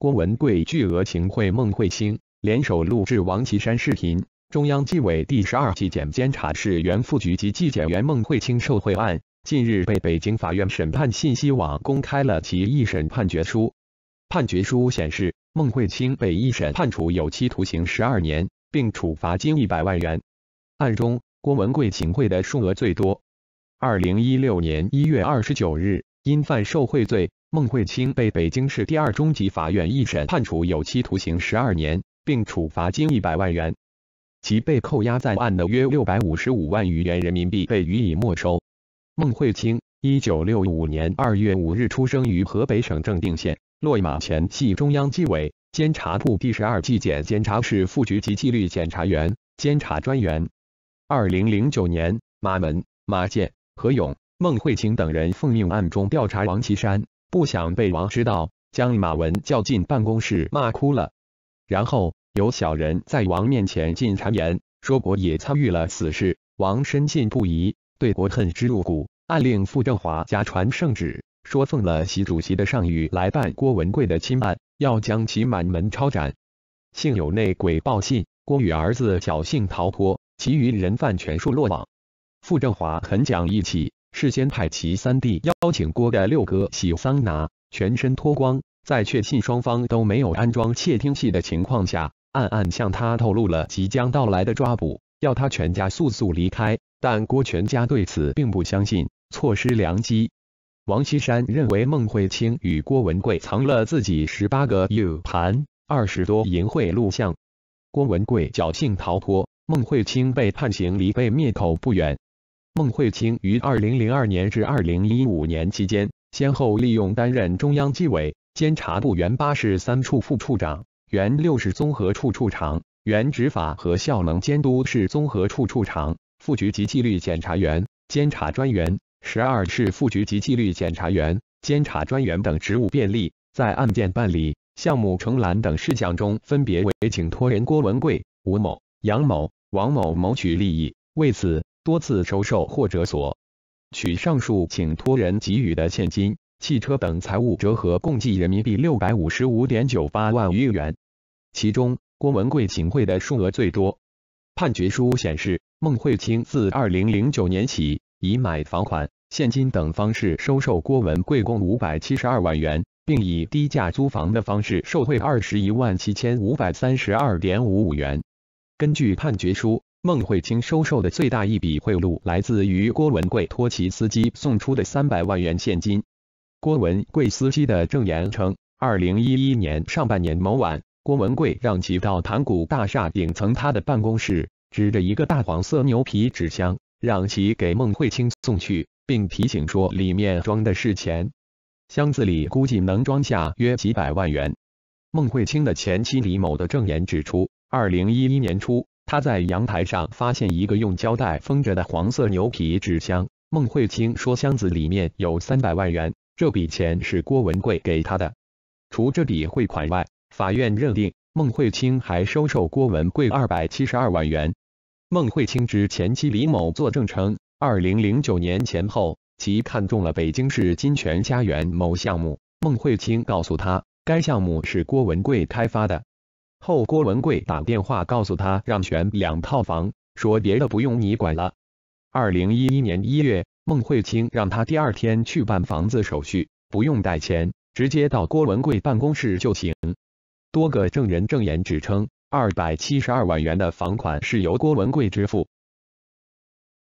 郭文贵巨额行贿孟慧卿联手录制王岐山视频，中央纪委第十二纪检监察室原副局级纪检员孟慧卿受贿案近日被北京法院审判，信息网公开了其一审判决书。判决书显示，孟慧卿被一审判处有期徒刑十二年，并处罚金一百万元。案中，郭文贵行贿的数额最多。二零一六年一月二十九日，因犯受贿罪。孟慧卿被北京市第二中级法院一审判处有期徒刑十二年，并处罚金一百万元。其被扣押在案的约六百五十五万余元人民币被予以没收。孟慧卿，一九六五年二月五日出生于河北省正定县。落马前系中央纪委监察部第十二纪检监察室副局级纪律检查员、监察专员。二零零九年，马门、马建、何勇、孟慧卿等人奉命暗中调查王岐山。不想被王知道，将马文叫进办公室骂哭了。然后有小人在王面前进谗言，说国也参与了此事。王深信不疑，对国恨之入骨，暗令傅政华假传圣旨，说奉了习主席的上谕来办郭文贵的亲案，要将其满门抄斩。幸有内鬼报信，郭与儿子侥幸逃脱，其余人犯全数落网。傅政华很讲义气。事先派其三弟邀请郭的六哥洗桑拿，全身脱光，在确信双方都没有安装窃听器的情况下，暗暗向他透露了即将到来的抓捕，要他全家速速离开。但郭全家对此并不相信，错失良机。王锡山认为孟慧清与郭文贵藏了自己十八个 U 盘，二十多淫秽录像。郭文贵侥幸逃脱，孟慧清被判刑，离被灭口不远。孟慧卿于二零零二年至二零一五年期间，先后利用担任中央纪委监察部原八市三处副处长、原六市综合处处长、原执法和效能监督室综合处处长、副局级纪律检查员、监察专员、十二市副局级纪律检查员、监察专员等职务便利，在案件办理、项目承揽等事项中，分别为请托人郭文贵、吴某、杨某、王某谋取利益。为此。多次收受或者索取上述请托人给予的现金、汽车等财物，折合共计人民币六百五十五点九八万余元。其中，郭文贵行贿的数额最多。判决书显示，孟慧清自二零零九年起，以买房款、现金等方式收受郭文贵共五百七十二万元，并以低价租房的方式受贿二十一万七千五百三十二点五五元。根据判决书。孟慧卿收受的最大一笔贿赂来自于郭文贵托其司机送出的三百万元现金。郭文贵司机的证言称，二零一一年上半年某晚，郭文贵让其到盘古大厦顶层他的办公室，指着一个大黄色牛皮纸箱，让其给孟慧卿送去，并提醒说里面装的是钱，箱子里估计能装下约几百万元。孟慧卿的前妻李某的证言指出，二零一一年初。他在阳台上发现一个用胶带封着的黄色牛皮纸箱。孟慧清说，箱子里面有三百万元，这笔钱是郭文贵给他的。除这笔汇款外，法院认定孟慧清还收受郭文贵二百七十二万元。孟慧清之前妻李某作证称，二零零九年前后，其看中了北京市金泉家园某项目，孟慧清告诉他，该项目是郭文贵开发的。后，郭文贵打电话告诉他，让选两套房，说别的不用你管了。二零一一年一月，孟慧清让他第二天去办房子手续，不用带钱，直接到郭文贵办公室就行。多个证人证言指称，二百七十二万元的房款是由郭文贵支付。